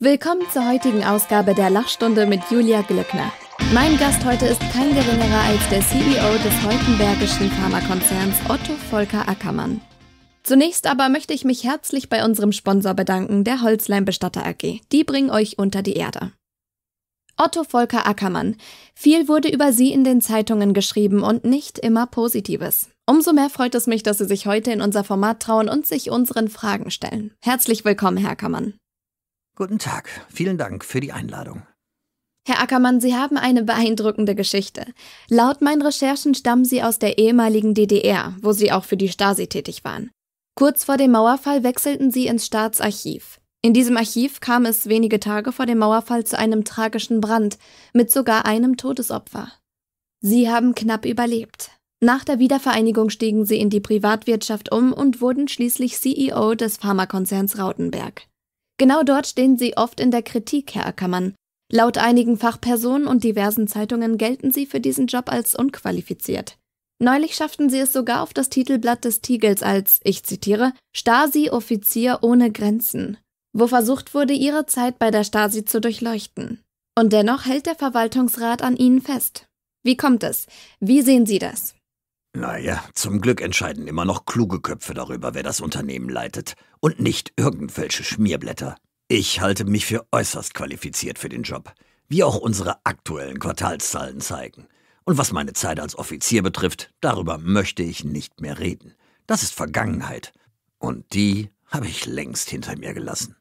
Willkommen zur heutigen Ausgabe der Lachstunde mit Julia Glückner. Mein Gast heute ist kein geringerer als der CEO des Heutenbergischen Pharmakonzerns Otto Volker Ackermann. Zunächst aber möchte ich mich herzlich bei unserem Sponsor bedanken, der Holzlein Bestatter AG. Die bringen euch unter die Erde. Otto Volker Ackermann. Viel wurde über sie in den Zeitungen geschrieben und nicht immer Positives. Umso mehr freut es mich, dass Sie sich heute in unser Format trauen und sich unseren Fragen stellen. Herzlich willkommen, Herr Ackermann. Guten Tag, vielen Dank für die Einladung. Herr Ackermann, Sie haben eine beeindruckende Geschichte. Laut meinen Recherchen stammen Sie aus der ehemaligen DDR, wo Sie auch für die Stasi tätig waren. Kurz vor dem Mauerfall wechselten Sie ins Staatsarchiv. In diesem Archiv kam es wenige Tage vor dem Mauerfall zu einem tragischen Brand mit sogar einem Todesopfer. Sie haben knapp überlebt. Nach der Wiedervereinigung stiegen sie in die Privatwirtschaft um und wurden schließlich CEO des Pharmakonzerns Rautenberg. Genau dort stehen sie oft in der Kritik, Herr Ackermann. Laut einigen Fachpersonen und diversen Zeitungen gelten sie für diesen Job als unqualifiziert. Neulich schafften sie es sogar auf das Titelblatt des Tigels als, ich zitiere, Stasi-Offizier ohne Grenzen, wo versucht wurde, ihre Zeit bei der Stasi zu durchleuchten. Und dennoch hält der Verwaltungsrat an ihnen fest. Wie kommt es? Wie sehen Sie das? Naja, zum Glück entscheiden immer noch kluge Köpfe darüber, wer das Unternehmen leitet. Und nicht irgendwelche Schmierblätter. Ich halte mich für äußerst qualifiziert für den Job. Wie auch unsere aktuellen Quartalszahlen zeigen. Und was meine Zeit als Offizier betrifft, darüber möchte ich nicht mehr reden. Das ist Vergangenheit. Und die habe ich längst hinter mir gelassen.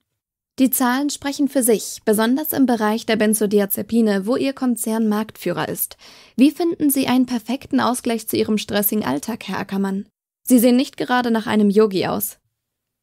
Die Zahlen sprechen für sich, besonders im Bereich der Benzodiazepine, wo Ihr Konzern Marktführer ist. Wie finden Sie einen perfekten Ausgleich zu Ihrem stressigen Alltag, Herr Ackermann? Sie sehen nicht gerade nach einem Yogi aus.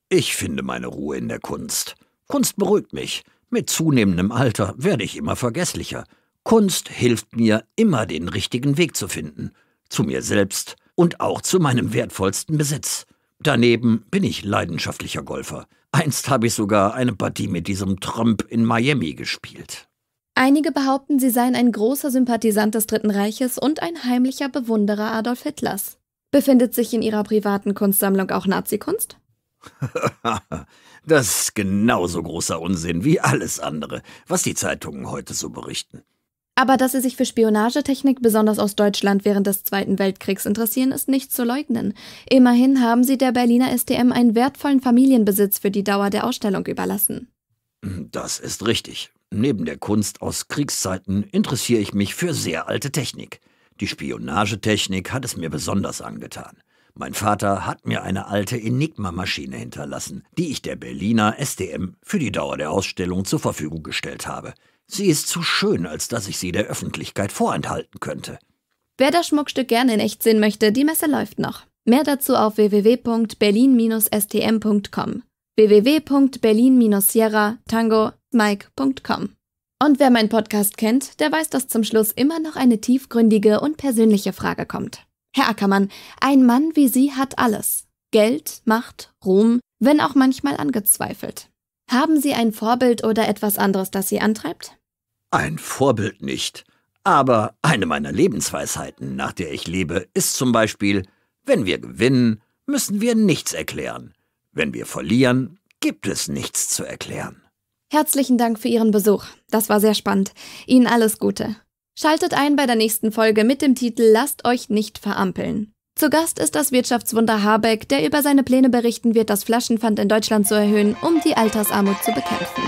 Ich finde meine Ruhe in der Kunst. Kunst beruhigt mich. Mit zunehmendem Alter werde ich immer vergesslicher. Kunst hilft mir, immer den richtigen Weg zu finden. Zu mir selbst und auch zu meinem wertvollsten Besitz. Daneben bin ich leidenschaftlicher Golfer. Einst habe ich sogar eine Partie mit diesem Trump in Miami gespielt. Einige behaupten, sie seien ein großer Sympathisant des Dritten Reiches und ein heimlicher Bewunderer Adolf Hitlers. Befindet sich in Ihrer privaten Kunstsammlung auch Nazikunst? das ist genauso großer Unsinn wie alles andere, was die Zeitungen heute so berichten. Aber dass sie sich für Spionagetechnik besonders aus Deutschland während des Zweiten Weltkriegs interessieren, ist nicht zu leugnen. Immerhin haben sie der Berliner STM einen wertvollen Familienbesitz für die Dauer der Ausstellung überlassen. Das ist richtig. Neben der Kunst aus Kriegszeiten interessiere ich mich für sehr alte Technik. Die Spionagetechnik hat es mir besonders angetan. Mein Vater hat mir eine alte Enigma-Maschine hinterlassen, die ich der Berliner SDM für die Dauer der Ausstellung zur Verfügung gestellt habe. Sie ist zu schön, als dass ich sie der Öffentlichkeit vorenthalten könnte. Wer das Schmuckstück gerne in echt sehen möchte, die Messe läuft noch. Mehr dazu auf www.berlin-stm.com www.berlin-sierra-tango-mike.com und wer meinen Podcast kennt, der weiß, dass zum Schluss immer noch eine tiefgründige und persönliche Frage kommt. Herr Ackermann, ein Mann wie Sie hat alles. Geld, Macht, Ruhm, wenn auch manchmal angezweifelt. Haben Sie ein Vorbild oder etwas anderes, das Sie antreibt? Ein Vorbild nicht. Aber eine meiner Lebensweisheiten, nach der ich lebe, ist zum Beispiel, wenn wir gewinnen, müssen wir nichts erklären. Wenn wir verlieren, gibt es nichts zu erklären. Herzlichen Dank für Ihren Besuch. Das war sehr spannend. Ihnen alles Gute. Schaltet ein bei der nächsten Folge mit dem Titel Lasst euch nicht verampeln. Zu Gast ist das Wirtschaftswunder Habeck, der über seine Pläne berichten wird, das Flaschenpfand in Deutschland zu erhöhen, um die Altersarmut zu bekämpfen.